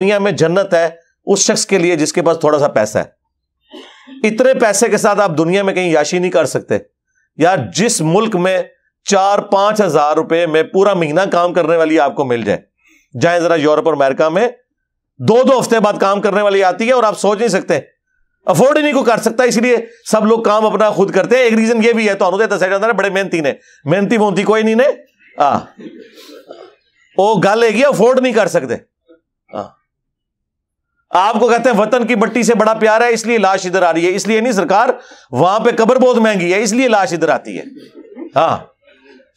दुनिया में जन्नत है उस शख्स के लिए जिसके पास थोड़ा सा पैसा है इतने पैसे के साथ आप दुनिया में कहीं याशी नहीं कर सकते यार जिस मुल्क में चार पांच हजार रुपए में पूरा महीना काम करने वाली आपको मिल जाए जाए जरा यूरोप और अमेरिका में दो दो हफ्ते बाद काम करने वाली आती है और आप सोच नहीं सकते अफोर्ड ही नहीं को कर सकता इसलिए सब लोग काम अपना खुद करते हैं एक रीजन ये भी है तो दस हजार बड़े मेहनती ने मेहनती मोहनती कोई नहीं ने आ वो गल है अफोर्ड नहीं कर सकते आ आपको कहते हैं वतन की बट्टी से बड़ा प्यार है इसलिए लाश इधर आ रही है इसलिए नहीं सरकार वहां पे कबर बहुत महंगी है इसलिए लाश इधर आती है हाँ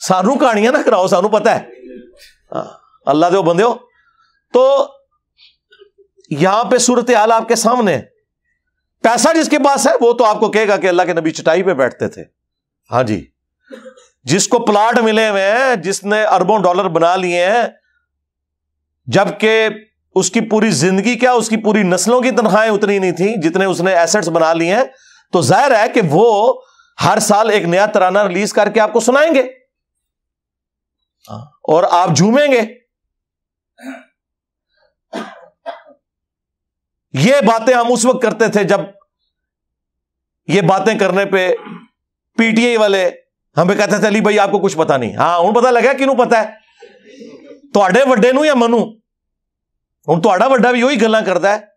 सानू कहानियां ना कराओ सानू पता है हाँ, अल्लाह दो बंदे हो तो यहां पे सूरत हाल आपके सामने पैसा जिसके पास है वो तो आपको कहेगा कि अल्लाह के नबी चटाई पे बैठते थे हाँ जी जिसको प्लाट मिले हुए हैं जिसने अरबों डॉलर बना लिए हैं जबकि उसकी पूरी जिंदगी क्या उसकी पूरी नस्लों की तनख्वाहें उतनी नहीं थी जितने उसने एसेट्स बना लिए हैं तो जाहिर है कि वो हर साल एक नया तराना रिलीज करके आपको सुनाएंगे और आप झूमेंगे ये बातें हम उस वक्त करते थे जब ये बातें करने पे पीटीआई वाले हमें कहते थे अली भाई आपको कुछ पता नहीं हाँ उन्हें पता लगा कि पता है थोड़े तो वे या मनु ਹੁਣ ਤੁਹਾਡਾ ਵੱਡਾ ਵੀ ਉਹੀ ਗੱਲਾਂ ਕਰਦਾ ਹੈ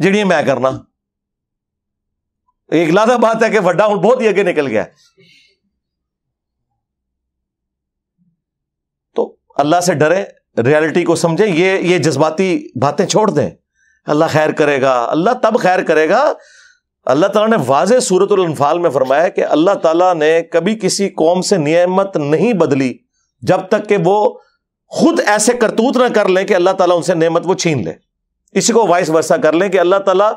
ਜਿਹੜੀਆਂ ਮੈਂ एक लादा बात है कि वड्डा हूं बहुत ही अगे निकल गया तो अल्लाह से डरे रियलिटी को समझे ये ये जज्बाती बातें छोड़ दें अल्लाह खैर करेगा अल्लाह तब खैर करेगा अल्लाह तला ने वाज सूरतफाल में फरमाया कि अल्लाह तला ने कभी किसी कौम से नियमत नहीं बदली जब तक कि वो खुद ऐसे करतूत ना कर लें कि अल्लाह ताला उनसे नेमत वो छीन ले इसी को वाइस वर्षा कर लें कि अल्लाह ताला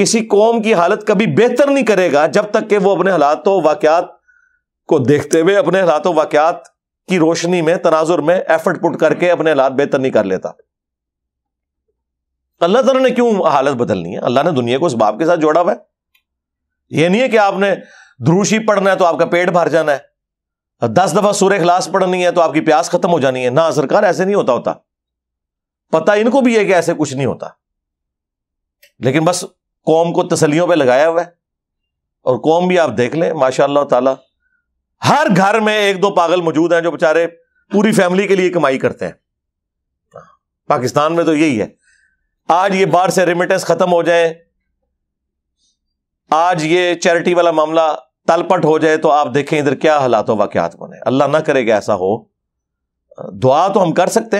किसी कौम की हालत कभी बेहतर नहीं करेगा जब तक कि वो अपने हालातों वाकयात को देखते हुए अपने हालातों वाकत की रोशनी में तनाजुर में एफर्ट पुट करके अपने हालात बेहतर नहीं कर लेता अल्लाह तला ने क्यों हालत बदलनी है अल्लाह ने दुनिया को उस बाप के साथ जोड़ा हुआ है यह नहीं है कि आपने ध्रुशी पढ़ना है तो आपका पेट भर जाना है दस दफा सूर्य खिलास पढ़नी है तो आपकी प्यास खत्म हो जानी है ना सरकार ऐसे नहीं होता होता पता इनको भी है कि ऐसे कुछ नहीं होता लेकिन बस कौम को तसलियों पे लगाया हुआ है और कौम भी आप देख लें माशाल्लाह ताला हर घर में एक दो पागल मौजूद हैं जो बेचारे पूरी फैमिली के लिए कमाई करते हैं पाकिस्तान में तो यही है आज ये बाढ़ से रिमिटेंस खत्म हो जाए आज ये चैरिटी वाला मामला तलपट हो जाए तो आप देखें इधर क्या हालात वाक्यात बने अल्लाह ना करेगा ऐसा हो दुआ तो हम कर सकते हैं